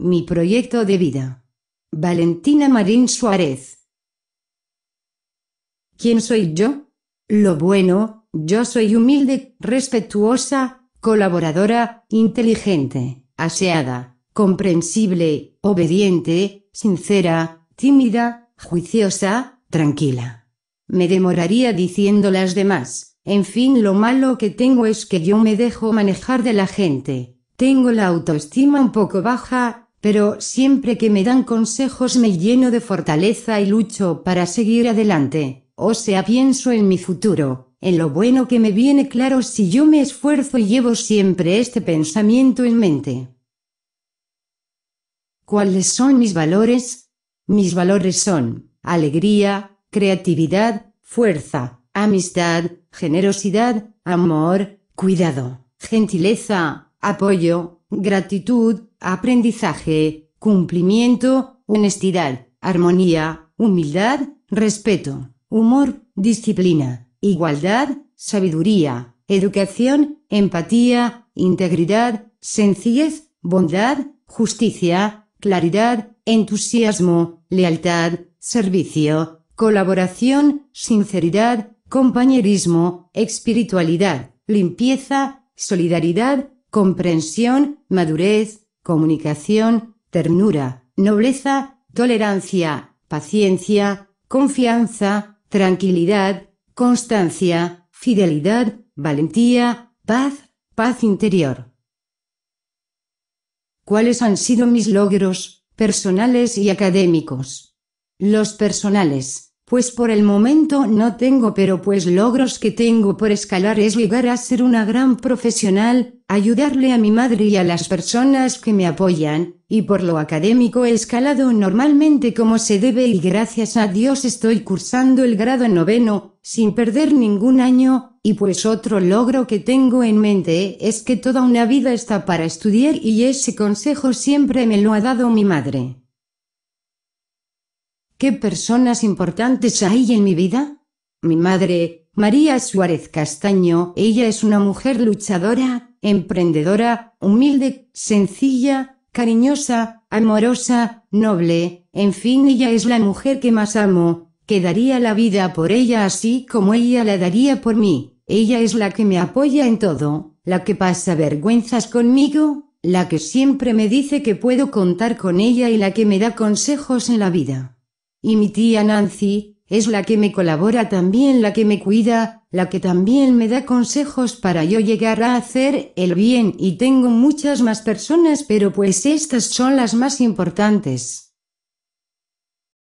Mi proyecto de vida. Valentina Marín Suárez. ¿Quién soy yo? Lo bueno, yo soy humilde, respetuosa, colaboradora, inteligente, aseada, comprensible, obediente, sincera, tímida, juiciosa, tranquila. Me demoraría diciendo las demás. En fin, lo malo que tengo es que yo me dejo manejar de la gente. Tengo la autoestima un poco baja, pero siempre que me dan consejos me lleno de fortaleza y lucho para seguir adelante, o sea, pienso en mi futuro, en lo bueno que me viene claro si yo me esfuerzo y llevo siempre este pensamiento en mente. ¿Cuáles son mis valores? Mis valores son alegría, creatividad, fuerza, amistad, generosidad, amor, cuidado, gentileza, apoyo, gratitud, aprendizaje, cumplimiento, honestidad, armonía, humildad, respeto, humor, disciplina, igualdad, sabiduría, educación, empatía, integridad, sencillez, bondad, justicia, claridad, entusiasmo, lealtad, servicio, colaboración, sinceridad, compañerismo, espiritualidad, limpieza, solidaridad, comprensión, madurez, comunicación, ternura, nobleza, tolerancia, paciencia, confianza, tranquilidad, constancia, fidelidad, valentía, paz, paz interior. ¿Cuáles han sido mis logros personales y académicos? Los personales pues por el momento no tengo, pero pues logros que tengo por escalar es llegar a ser una gran profesional, ayudarle a mi madre y a las personas que me apoyan, y por lo académico he escalado normalmente como se debe y gracias a Dios estoy cursando el grado noveno, sin perder ningún año, y pues otro logro que tengo en mente es que toda una vida está para estudiar y ese consejo siempre me lo ha dado mi madre. ¿Qué personas importantes hay en mi vida? Mi madre, María Suárez Castaño, ella es una mujer luchadora, emprendedora, humilde, sencilla, cariñosa, amorosa, noble, en fin, ella es la mujer que más amo, que daría la vida por ella así como ella la daría por mí. Ella es la que me apoya en todo, la que pasa vergüenzas conmigo, la que siempre me dice que puedo contar con ella y la que me da consejos en la vida. Y mi tía Nancy, es la que me colabora también, la que me cuida, la que también me da consejos para yo llegar a hacer el bien y tengo muchas más personas pero pues estas son las más importantes.